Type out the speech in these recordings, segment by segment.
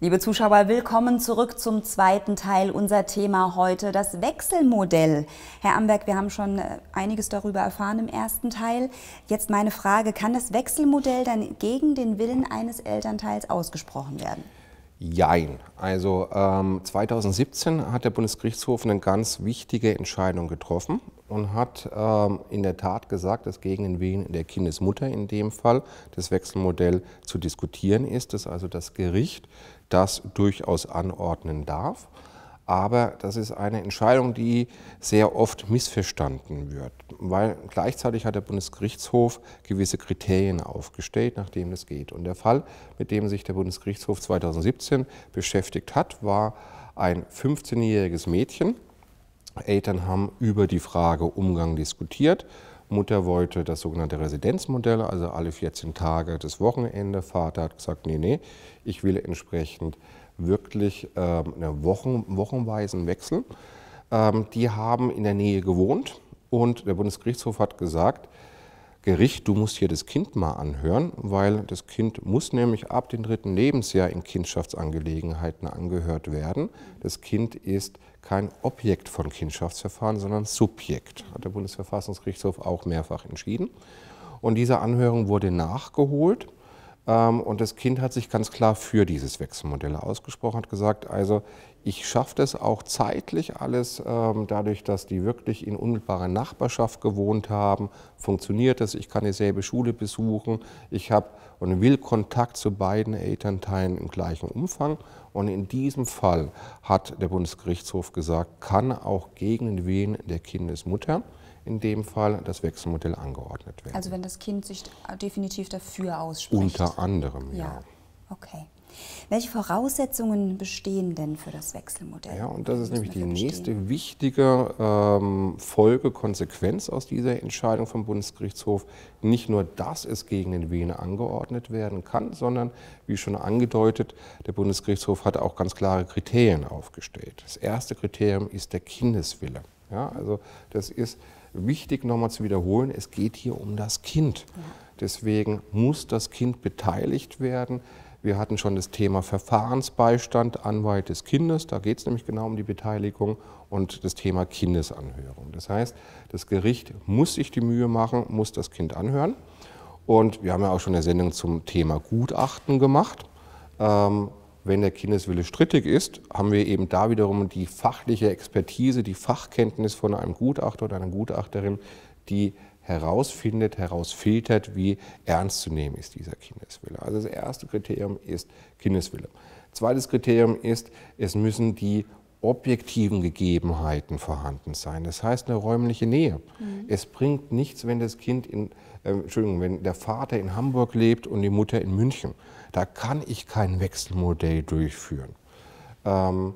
Liebe Zuschauer, willkommen zurück zum zweiten Teil. Unser Thema heute, das Wechselmodell. Herr Amberg, wir haben schon äh, einiges darüber erfahren im ersten Teil. Jetzt meine Frage, kann das Wechselmodell dann gegen den Willen eines Elternteils ausgesprochen werden? Jein. Also ähm, 2017 hat der Bundesgerichtshof eine ganz wichtige Entscheidung getroffen und hat ähm, in der Tat gesagt, dass gegen den Willen der Kindesmutter in dem Fall das Wechselmodell zu diskutieren ist, dass also das Gericht das durchaus anordnen darf. Aber das ist eine Entscheidung, die sehr oft missverstanden wird, weil gleichzeitig hat der Bundesgerichtshof gewisse Kriterien aufgestellt, nach denen es geht. Und der Fall, mit dem sich der Bundesgerichtshof 2017 beschäftigt hat, war ein 15-jähriges Mädchen. Eltern haben über die Frage Umgang diskutiert Mutter wollte das sogenannte Residenzmodell, also alle 14 Tage das Wochenende. Vater hat gesagt, nee, nee, ich will entsprechend wirklich ähm, einen Wochen, wochenweisen Wechsel. Ähm, die haben in der Nähe gewohnt und der Bundesgerichtshof hat gesagt, Gericht, du musst hier das Kind mal anhören, weil das Kind muss nämlich ab dem dritten Lebensjahr in Kindschaftsangelegenheiten angehört werden. Das Kind ist kein Objekt von Kindschaftsverfahren, sondern Subjekt, hat der Bundesverfassungsgerichtshof auch mehrfach entschieden. Und diese Anhörung wurde nachgeholt ähm, und das Kind hat sich ganz klar für dieses Wechselmodell ausgesprochen, hat gesagt, also ich schaffe das auch zeitlich alles, ähm, dadurch, dass die wirklich in unmittelbarer Nachbarschaft gewohnt haben, funktioniert das, ich kann dieselbe Schule besuchen, ich habe und will Kontakt zu beiden Elternteilen im gleichen Umfang. Und in diesem Fall hat der Bundesgerichtshof gesagt, kann auch gegen den Willen der Kindesmutter in dem Fall das Wechselmodell angeordnet werden. Also wenn das Kind sich definitiv dafür ausspricht. Unter anderem, ja. ja. Okay. Welche Voraussetzungen bestehen denn für das Wechselmodell? Ja, und das ist nämlich die nächste wichtige ähm, Folge, Konsequenz aus dieser Entscheidung vom Bundesgerichtshof. Nicht nur, dass es gegen den Wiener angeordnet werden kann, sondern, wie schon angedeutet, der Bundesgerichtshof hat auch ganz klare Kriterien aufgestellt. Das erste Kriterium ist der Kindeswille. Ja, also das ist wichtig nochmal zu wiederholen, es geht hier um das Kind. Deswegen muss das Kind beteiligt werden. Wir hatten schon das Thema Verfahrensbeistand, Anwalt des Kindes. Da geht es nämlich genau um die Beteiligung und das Thema Kindesanhörung. Das heißt, das Gericht muss sich die Mühe machen, muss das Kind anhören. Und wir haben ja auch schon eine Sendung zum Thema Gutachten gemacht. Ähm, wenn der Kindeswille strittig ist, haben wir eben da wiederum die fachliche Expertise, die Fachkenntnis von einem Gutachter oder einer Gutachterin, die herausfindet, herausfiltert, wie ernst zu nehmen ist dieser Kindeswille. Also das erste Kriterium ist Kindeswille. Zweites Kriterium ist, es müssen die objektiven Gegebenheiten vorhanden sein. Das heißt eine räumliche Nähe. Mhm. Es bringt nichts, wenn das Kind in, äh, Entschuldigung, wenn der Vater in Hamburg lebt und die Mutter in München. Da kann ich kein Wechselmodell durchführen. Ähm,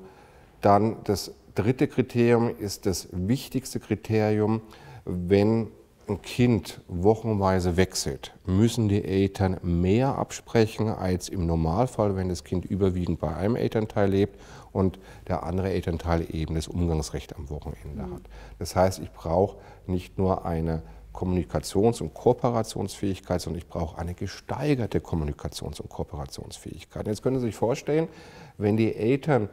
dann das dritte Kriterium ist das wichtigste Kriterium, wenn ein Kind wochenweise wechselt, müssen die Eltern mehr absprechen als im Normalfall, wenn das Kind überwiegend bei einem Elternteil lebt und der andere Elternteil eben das Umgangsrecht am Wochenende mhm. hat. Das heißt, ich brauche nicht nur eine Kommunikations- und Kooperationsfähigkeit, sondern ich brauche eine gesteigerte Kommunikations- und Kooperationsfähigkeit. Jetzt können Sie sich vorstellen, wenn die Eltern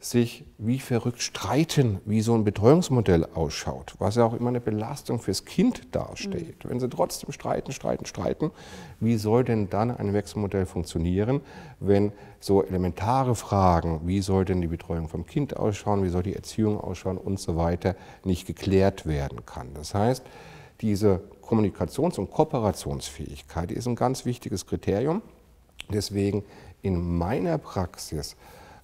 sich wie verrückt streiten, wie so ein Betreuungsmodell ausschaut, was ja auch immer eine Belastung fürs Kind darstellt. Mhm. Wenn sie trotzdem streiten, streiten, streiten, wie soll denn dann ein Wechselmodell funktionieren, wenn so elementare Fragen, wie soll denn die Betreuung vom Kind ausschauen, wie soll die Erziehung ausschauen und so weiter, nicht geklärt werden kann. Das heißt, diese Kommunikations- und Kooperationsfähigkeit ist ein ganz wichtiges Kriterium. Deswegen in meiner Praxis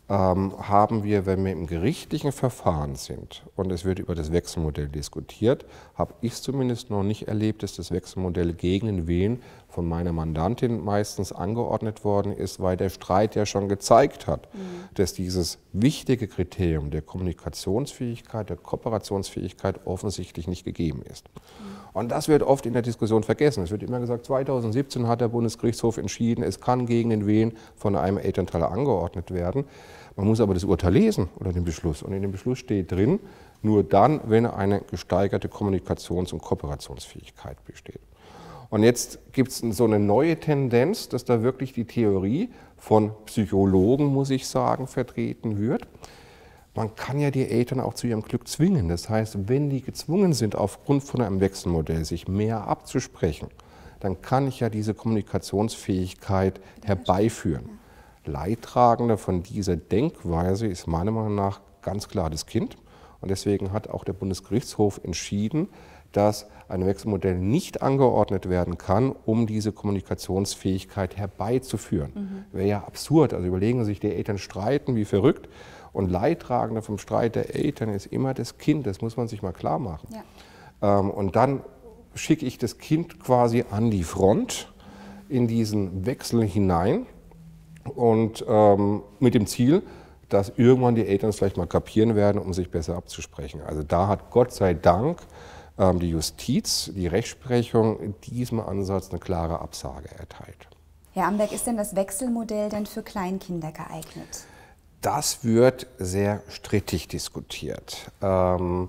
ähm, haben wir, wenn wir im gerichtlichen Verfahren sind und es wird über das Wechselmodell diskutiert, habe ich zumindest noch nicht erlebt, dass das Wechselmodell gegen den Willen von meiner Mandantin meistens angeordnet worden ist, weil der Streit ja schon gezeigt hat, mhm. dass dieses wichtige Kriterium der Kommunikationsfähigkeit, der Kooperationsfähigkeit offensichtlich nicht gegeben ist. Mhm. Und das wird oft in der Diskussion vergessen. Es wird immer gesagt, 2017 hat der Bundesgerichtshof entschieden, es kann gegen den Willen von einem Elternteil angeordnet werden. Man muss aber das Urteil lesen oder den Beschluss. Und in dem Beschluss steht drin, nur dann, wenn eine gesteigerte Kommunikations- und Kooperationsfähigkeit besteht. Und jetzt gibt es so eine neue Tendenz, dass da wirklich die Theorie von Psychologen, muss ich sagen, vertreten wird. Man kann ja die Eltern auch zu ihrem Glück zwingen. Das heißt, wenn die gezwungen sind, aufgrund von einem Wechselmodell sich mehr abzusprechen, dann kann ich ja diese Kommunikationsfähigkeit herbeiführen. Leidtragender von dieser Denkweise ist meiner Meinung nach ganz klar das Kind. Und deswegen hat auch der Bundesgerichtshof entschieden, dass ein Wechselmodell nicht angeordnet werden kann, um diese Kommunikationsfähigkeit herbeizuführen. Mhm. Wäre ja absurd. Also überlegen sich, die Eltern streiten wie verrückt und Leidtragender vom Streit der Eltern ist immer das Kind. Das muss man sich mal klar machen. Ja. Ähm, und dann schicke ich das Kind quasi an die Front in diesen Wechsel hinein und ähm, mit dem Ziel, dass irgendwann die Eltern es vielleicht mal kapieren werden, um sich besser abzusprechen. Also da hat Gott sei Dank ähm, die Justiz, die Rechtsprechung diesem Ansatz eine klare Absage erteilt. Herr Amberg, ist denn das Wechselmodell denn für Kleinkinder geeignet? Das wird sehr strittig diskutiert. Ähm,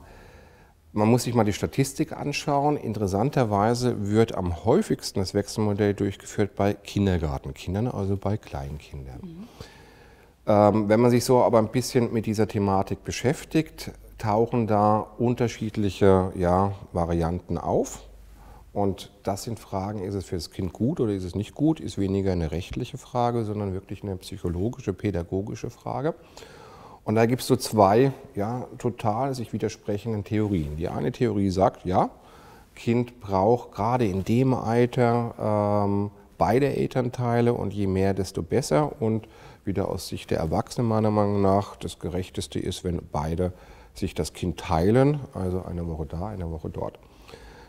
man muss sich mal die Statistik anschauen. Interessanterweise wird am häufigsten das Wechselmodell durchgeführt bei Kindergartenkindern, also bei Kleinkindern. Mhm. Ähm, wenn man sich so aber ein bisschen mit dieser Thematik beschäftigt, tauchen da unterschiedliche ja, Varianten auf. Und das sind Fragen, ist es für das Kind gut oder ist es nicht gut, ist weniger eine rechtliche Frage, sondern wirklich eine psychologische, pädagogische Frage. Und da gibt es so zwei ja, total sich widersprechenden Theorien. Die eine Theorie sagt, ja, Kind braucht gerade in dem Alter ähm, beide Elternteile und je mehr, desto besser. Und wieder aus Sicht der Erwachsenen meiner Meinung nach, das Gerechteste ist, wenn beide sich das Kind teilen, also eine Woche da, eine Woche dort.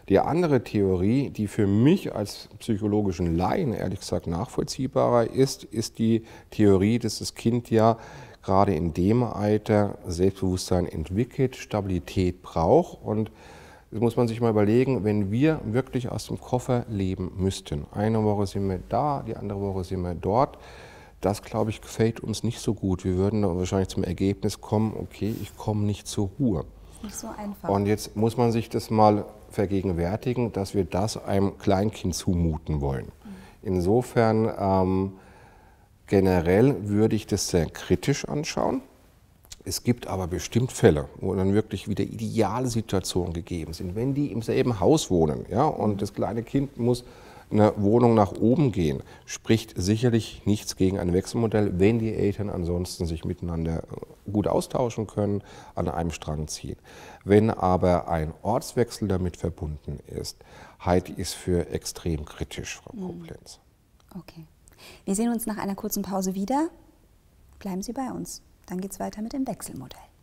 Die andere Theorie, die für mich als psychologischen Laien ehrlich gesagt nachvollziehbarer ist, ist die Theorie, dass das Kind ja gerade in dem Alter Selbstbewusstsein entwickelt, Stabilität braucht. Und das muss man sich mal überlegen, wenn wir wirklich aus dem Koffer leben müssten. Eine Woche sind wir da, die andere Woche sind wir dort das, glaube ich, gefällt uns nicht so gut. Wir würden da wahrscheinlich zum Ergebnis kommen, okay, ich komme nicht zur Ruhe. Nicht so einfach. Und jetzt muss man sich das mal vergegenwärtigen, dass wir das einem Kleinkind zumuten wollen. Mhm. Insofern ähm, generell würde ich das sehr kritisch anschauen. Es gibt aber bestimmt Fälle, wo dann wirklich wieder ideale Situationen gegeben sind. Wenn die im selben Haus wohnen ja, und mhm. das kleine Kind muss eine Wohnung nach oben gehen, spricht sicherlich nichts gegen ein Wechselmodell, wenn die Eltern ansonsten sich miteinander äh, gut austauschen können, an einem Strang ziehen. Wenn aber ein Ortswechsel damit verbunden ist, halte ich es für extrem kritisch, Frau mhm. Koblenz. Okay. Wir sehen uns nach einer kurzen Pause wieder. Bleiben Sie bei uns. Dann geht es weiter mit dem Wechselmodell.